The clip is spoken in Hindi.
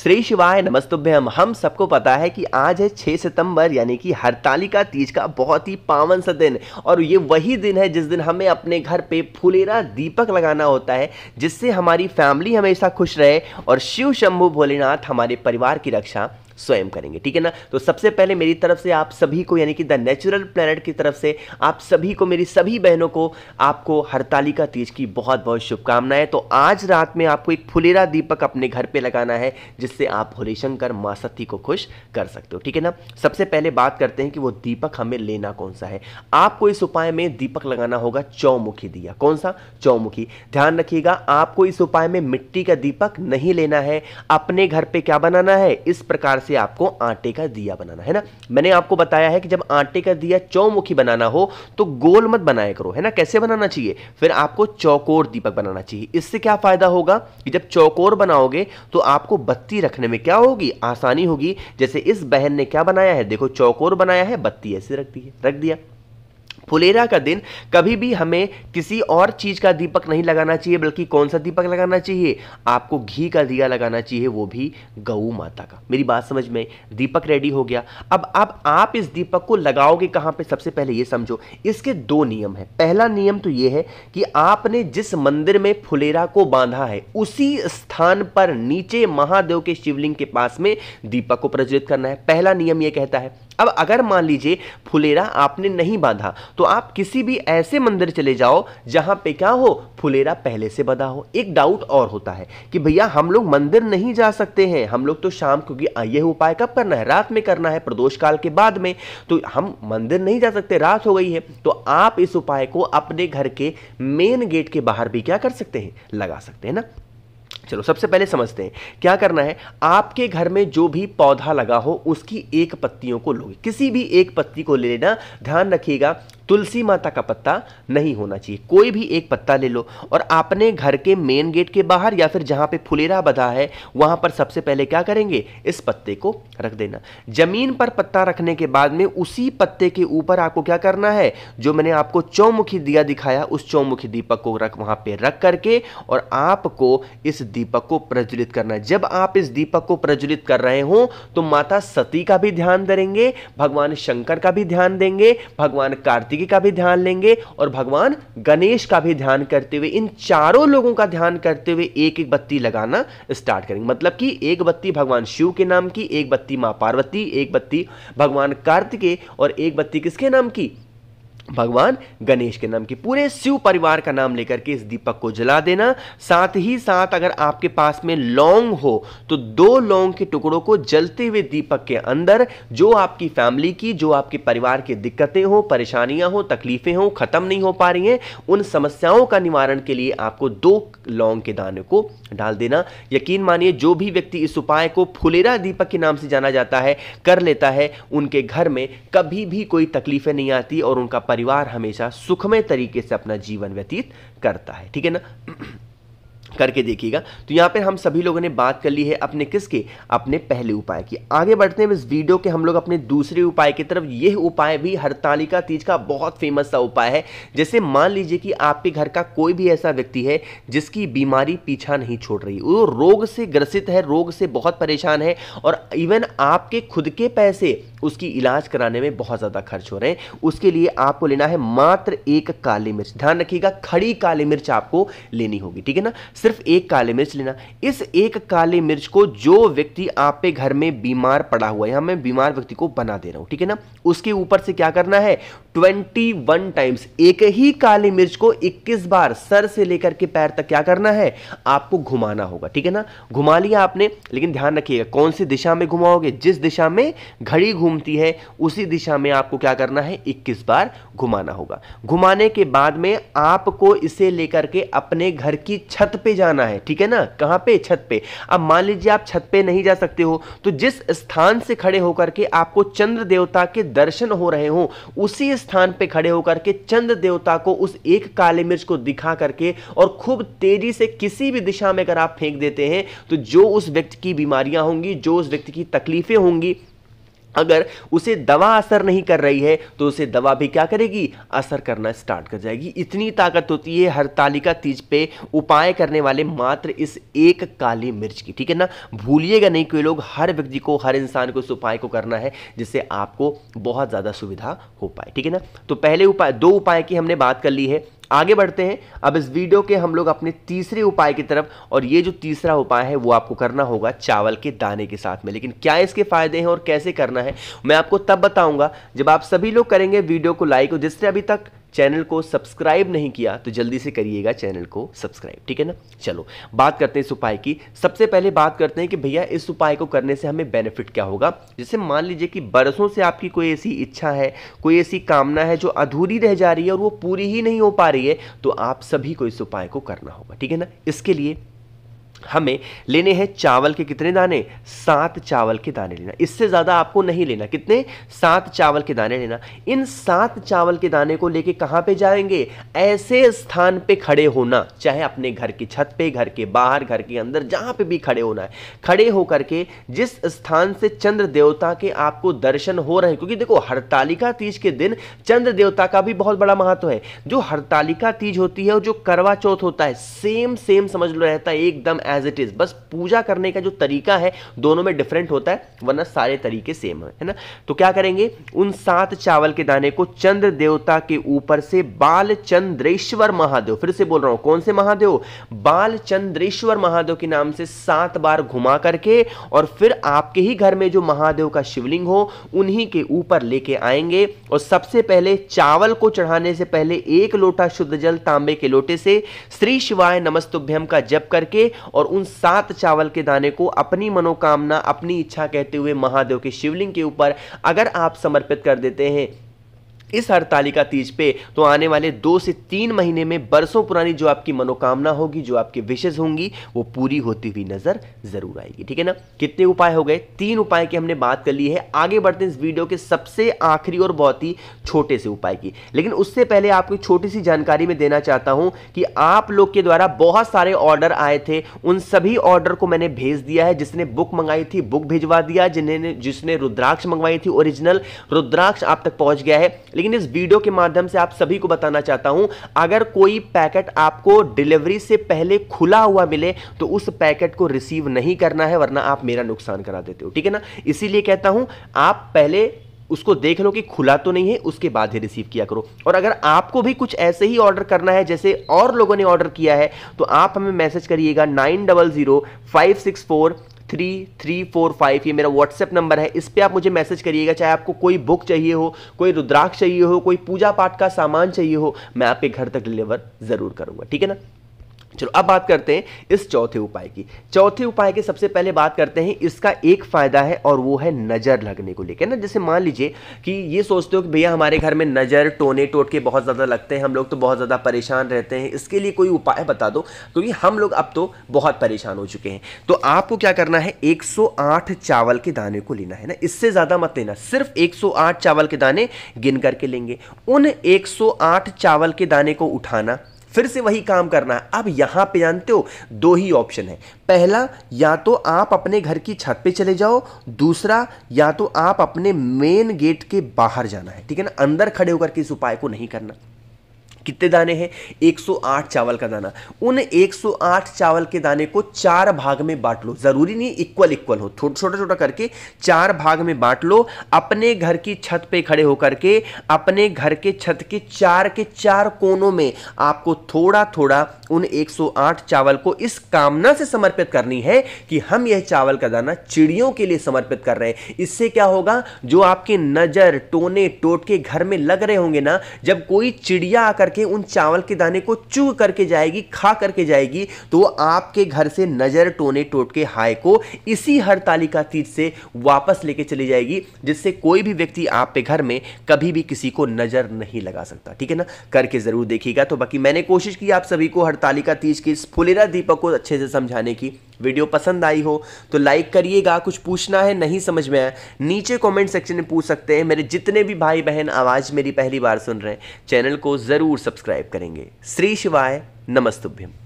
श्री शिवाय नमस्तुभ्यम हम सबको पता है कि आज है 6 सितंबर यानी कि हरतालिका तीज का बहुत ही पावन सा दिन और ये वही दिन है जिस दिन हमें अपने घर पे फुलेरा दीपक लगाना होता है जिससे हमारी फैमिली हमेशा खुश रहे और शिव शंभु भोलेनाथ हमारे परिवार की रक्षा स्वयं करेंगे ठीक है ना तो सबसे पहले मेरी तरफ से आप सभी को यानी कि द नेचुरल प्लैनेट की तरफ से आप सभी को मेरी सभी बहनों को आपको का तीज की बहुत बहुत शुभकामनाएं तो आज रात में आपको एक फुलेरा दीपक अपने घर पे लगाना है जिससे आप भोले शंकर माँ सती को खुश कर सकते हो ठीक है ना सबसे पहले बात करते हैं कि वो दीपक हमें लेना कौन सा है आपको इस उपाय में दीपक लगाना होगा चौमुखी दिया कौन सा चौमुखी ध्यान रखिएगा आपको इस उपाय में मिट्टी का दीपक नहीं लेना है अपने घर पर क्या बनाना है इस प्रकार से आपको आटे का दिया बनाना है ना मैंने आपको बताया है कि जब आटे का दिया चौमुखी बनाना हो तो गोल मत बनाया करो है ना कैसे बनाना चाहिए फिर आपको चौकोर दीपक बनाना चाहिए इससे क्या फायदा होगा कि जब चौकोर बनाओगे तो आपको बत्ती रखने में क्या होगी आसानी होगी जैसे इस बहन ने क्या बनाया है देखो चौकोर बनाया है बत्ती ऐसे रख दी है रख दिया फुलेरा का दिन कभी भी हमें किसी और चीज़ का दीपक नहीं लगाना चाहिए बल्कि कौन सा दीपक लगाना चाहिए आपको घी का दिया लगाना चाहिए वो भी गऊ माता का मेरी बात समझ में दीपक रेडी हो गया अब आप आप इस दीपक को लगाओगे कहां पे सबसे पहले ये समझो इसके दो नियम है पहला नियम तो ये है कि आपने जिस मंदिर में फुलेरा को बांधा है उसी स्थान पर नीचे महादेव के शिवलिंग के पास में दीपक को प्रज्वलित करना है पहला नियम यह कहता है अब अगर मान लीजिए फुलेरा आपने नहीं बांधा तो आप किसी भी ऐसे मंदिर चले जाओ जहां पे क्या हो फुलेरा पहले से बंधा हो एक डाउट और होता है कि भैया हम लोग मंदिर नहीं जा सकते हैं हम लोग तो शाम क्योंकि यह उपाय कब करना है रात में करना है प्रदोष काल के बाद में तो हम मंदिर नहीं जा सकते रात हो गई है तो आप इस उपाय को अपने घर के मेन गेट के बाहर भी क्या कर सकते हैं लगा सकते हैं ना चलो सबसे पहले समझते हैं क्या करना है आपके घर में जो भी पौधा लगा हो उसकी एक पत्तियों को लोगे किसी भी एक पत्ती को ले लेना ध्यान रखिएगा तुलसी माता का पत्ता नहीं होना चाहिए कोई भी एक पत्ता ले लो और आपने घर के मेन गेट के बाहर या फिर जहां पे फुलेरा बधा है वहां पर सबसे पहले क्या करेंगे इस पत्ते को रख देना जमीन पर पत्ता रखने के बाद में उसी पत्ते के ऊपर आपको क्या करना है जो मैंने आपको चौमुखी दिया दिखाया उस चौमुखी दीपक को रख वहां पर रख करके और आपको इस दीपक को प्रज्वलित करना है जब आप इस दीपक को प्रज्वलित कर रहे हो तो माता सती का भी ध्यान करेंगे भगवान शंकर का भी ध्यान देंगे भगवान कार्तिक देवी का भी ध्यान लेंगे और भगवान गणेश का भी ध्यान करते हुए इन चारों लोगों का ध्यान करते हुए एक एक बत्ती लगाना स्टार्ट करेंगे मतलब कि एक बत्ती भगवान शिव के नाम की एक बत्ती माँ पार्वती एक बत्ती भगवान कार्तिकेय और एक बत्ती किसके नाम की भगवान गणेश के नाम की पूरे शिव परिवार का नाम लेकर के इस दीपक को जला देना साथ ही साथ अगर आपके पास में लौंग हो तो दो लौंग के टुकड़ों को जलते हुए दीपक के अंदर जो आपकी फैमिली की जो आपके परिवार की दिक्कतें हो परेशानियां हो तकलीफें हो खत्म नहीं हो पा रही हैं उन समस्याओं का निवारण के लिए आपको दो लौंग के दाने को डाल देना यकीन मानिए जो भी व्यक्ति इस उपाय को फुलेरा दीपक के नाम से जाना जाता है कर लेता है उनके घर में कभी भी कोई तकलीफें नहीं आती और उनका परिवार परिवार हमेशा सुखमय तरीके से अपना जीवन व्यतीत करता है ठीक है ना करके देखिएगा तो यहाँ पे हम सभी लोगों ने बात कर ली है अपने किसके अपने पहले उपाय की आगे बढ़ते हैं इस वीडियो के हम लोग अपने दूसरे उपाय की तरफ यह उपाय भी हड़तालिका तीज का बहुत फेमस सा उपाय है जैसे मान लीजिए कि आपके घर का कोई भी ऐसा व्यक्ति है जिसकी बीमारी पीछा नहीं छोड़ रही वो रोग से ग्रसित है रोग से बहुत परेशान है और इवन आपके खुद के पैसे उसकी इलाज कराने में बहुत ज़्यादा खर्च हो रहे हैं उसके लिए आपको लेना है मात्र एक काली मिर्च ध्यान रखिएगा खड़ी काली मिर्च आपको लेनी होगी ठीक है ना सिर्फ एक काली मिर्च लेना इस एक काली मिर्च को जो व्यक्ति आप पे घर में बीमार पड़ा हुआ है मैं बीमार व्यक्ति को बना दे रहा हूँ ठीक है ना उसके ऊपर से क्या करना है ट्वेंटी वन टाइम्स एक ही काली मिर्च को इक्कीस बार सर से लेकर के पैर तक क्या करना है आपको घुमाना होगा ठीक है ना घुमा लिया आपने लेकिन ध्यान रखिएगा कौन सी दिशा में घुमाओगे जिस दिशा में घड़ी घूमती है उसी दिशा में आपको क्या करना है इक्कीस बार घुमाना होगा घुमाने के बाद में आपको इसे लेकर के अपने घर की छत पे जाना है ठीक है ना कहाँ पे छत पे अब मान लीजिए आप छत पे नहीं जा सकते हो तो जिस स्थान से खड़े होकर के आपको चंद्र देवता के दर्शन हो रहे हो उसी स्थान पे खड़े होकर के चंद देवता को उस एक काले मिर्च को दिखा करके और खूब तेजी से किसी भी दिशा में अगर आप फेंक देते हैं तो जो उस व्यक्ति की बीमारियां होंगी जो उस व्यक्ति की तकलीफें होंगी अगर उसे दवा असर नहीं कर रही है तो उसे दवा भी क्या करेगी असर करना स्टार्ट कर जाएगी इतनी ताकत होती है हर तालिका तीज पे उपाय करने वाले मात्र इस एक काली मिर्च की ठीक है ना भूलिएगा नहीं कोई लोग हर व्यक्ति को हर इंसान को इस उपाय को करना है जिससे आपको बहुत ज़्यादा सुविधा हो पाए ठीक है ना तो पहले उपाय दो उपाय की हमने बात कर ली है आगे बढ़ते हैं अब इस वीडियो के हम लोग अपने तीसरे उपाय की तरफ और ये जो तीसरा उपाय है वो आपको करना होगा चावल के दाने के साथ में लेकिन क्या इसके फायदे हैं और कैसे करना है मैं आपको तब बताऊंगा जब आप सभी लोग करेंगे वीडियो को लाइक और जिसने अभी तक चैनल को सब्सक्राइब नहीं किया तो जल्दी से करिएगा चैनल को सब्सक्राइब ठीक है ना चलो बात करते हैं इस उपाय की सबसे पहले बात करते हैं कि भैया इस उपाय को करने से हमें बेनिफिट क्या होगा जैसे मान लीजिए कि बरसों से आपकी कोई ऐसी इच्छा है कोई ऐसी कामना है जो अधूरी रह जा रही है और वो पूरी ही नहीं हो पा रही है तो आप सभी को इस उपाय को करना होगा ठीक है ना इसके लिए हमें लेने हैं चावल के कितने दाने सात चावल के दाने लेना इससे ज़्यादा आपको नहीं लेना कितने सात चावल के दाने लेना इन सात चावल के दाने को लेके कहाँ पे जाएंगे ऐसे स्थान पे खड़े होना चाहे अपने घर की छत पे घर के बाहर घर के अंदर जहाँ पे भी खड़े होना है खड़े होकर के जिस स्थान से चंद्र देवता के आपको दर्शन हो रहे हैं क्योंकि देखो हड़तालिका तीज के दिन चंद्र देवता का भी बहुत बड़ा महत्व है जो हड़तालिका तीज होती है और जो करवा चौथ होता है सेम सेम समझ लो रहता है एकदम एज इट इज़ बस पूजा करने का जो तरीका है दोनों में डिफरेंट होता है वरना सारे तरीके सेम है है ना तो क्या करेंगे उन सात चावल के दाने को चंद्र देवता के ऊपर से बाल चंद्रेश्वर महादेव फिर से बोल रहा हूँ कौन से महादेव बाल चंद्रेश्वर महादेव के नाम से सात बार घुमा करके और फिर आपके ही घर में जो महादेव का शिवलिंग हो उन्हीं के ऊपर लेके आएंगे और सबसे पहले चावल को चढ़ाने से पहले एक लोटा शुद्ध जल तांबे के लोटे से श्री शिवाय नमस्तुभ्यम का जप करके और और उन सात चावल के दाने को अपनी मनोकामना अपनी इच्छा कहते हुए महादेव के शिवलिंग के ऊपर अगर आप समर्पित कर देते हैं इस हड़तालिका तीज पे तो आने वाले दो से तीन महीने में बरसों पुरानी जो आपकी मनोकामना होगी जो आपकी विशेष होंगी वो पूरी होती हुई नजर जरूर आएगी ठीक है ना कितने उपाय हो गए तीन उपाय की हमने बात कर ली है आगे बढ़ते इस वीडियो के सबसे आखिरी और बहुत ही छोटे से उपाय की लेकिन उससे पहले आपको छोटी सी जानकारी में देना चाहता हूं कि आप लोग के द्वारा बहुत सारे ऑर्डर आए थे उन सभी ऑर्डर को मैंने भेज दिया है जिसने बुक मंगाई थी बुक भिजवा दिया जिन्हें जिसने रुद्राक्ष मंगवाई थी ओरिजिनल रुद्राक्ष आप तक पहुंच गया है लेकिन इस वीडियो के माध्यम से आप सभी को बताना चाहता हूं अगर कोई पैकेट आपको डिलीवरी से पहले खुला हुआ मिले तो उस पैकेट को रिसीव नहीं करना है वरना आप मेरा नुकसान करा देते हो ठीक है ना इसीलिए कहता हूं आप पहले उसको देख लो कि खुला तो नहीं है उसके बाद ही रिसीव किया करो और अगर आपको भी कुछ ऐसे ही ऑर्डर करना है जैसे और लोगों ने ऑर्डर किया है तो आप हमें मैसेज करिएगा nine double zero five six four three three four five ये मेरा व्हाट्सएप नंबर है इस पर आप मुझे मैसेज करिएगा चाहे आपको कोई बुक चाहिए हो कोई रुद्राक्ष चाहिए हो कोई पूजा पाठ का सामान चाहिए हो मैं आपके घर तक डिलीवर ज़रूर करूँगा ठीक है ना चलो अब बात करते हैं इस चौथे उपाय की चौथे उपाय की सबसे पहले बात करते हैं इसका एक फायदा है और वो है नज़र लगने को लेकर ना जैसे मान लीजिए कि ये सोचते हो कि भैया हमारे घर में नज़र टोने टोटके बहुत ज़्यादा लगते हैं हम लोग तो बहुत ज़्यादा परेशान रहते हैं इसके लिए कोई उपाय बता दो क्योंकि हम लोग अब तो बहुत परेशान हो चुके हैं तो आपको क्या करना है एक चावल के दाने को लेना है ना इससे ज़्यादा मत लेना सिर्फ एक चावल के दाने गिन करके लेंगे उन एक चावल के दाने को उठाना फिर से वही काम करना है अब यहाँ पे जानते हो दो ही ऑप्शन है पहला या तो आप अपने घर की छत पे चले जाओ दूसरा या तो आप अपने मेन गेट के बाहर जाना है ठीक है ना अंदर खड़े होकर के इस उपाय को नहीं करना कितने दाने हैं 108 चावल का दाना उन 108 चावल के दाने को चार भाग में बांट लो ज़रूरी नहीं इक्वल इक्वल हो छोटा छोटा करके चार भाग में बांट लो अपने घर की छत पे खड़े होकर के अपने घर के छत के चार के चार कोनों में आपको थोड़ा थोड़ा उन 108 चावल को इस कामना से समर्पित करनी है कि हम यह चावल का दाना चिड़ियों के लिए समर्पित कर रहे हैं इससे क्या होगा जो आपके नज़र टोने टोटके घर में लग रहे होंगे ना जब कोई चिड़िया आकर करके उन चावल के दाने को चू करके जाएगी खा करके जाएगी तो आपके घर से नज़र टोने टोटके हाय को इसी हड़तालिका तीज से वापस लेके चली जाएगी जिससे कोई भी व्यक्ति आप पे घर में कभी भी किसी को नज़र नहीं लगा सकता ठीक है ना करके ज़रूर देखिएगा तो बाकी मैंने कोशिश की आप सभी को हड़तालिका तीज की फुलेरा दीपक को अच्छे से समझाने की वीडियो पसंद आई हो तो लाइक करिएगा कुछ पूछना है नहीं समझ में आया नीचे कमेंट सेक्शन में पूछ सकते हैं मेरे जितने भी भाई बहन आवाज़ मेरी पहली बार सुन रहे हैं चैनल को ज़रूर सब्सक्राइब करेंगे श्री शिवाय नमस्तुभ्यम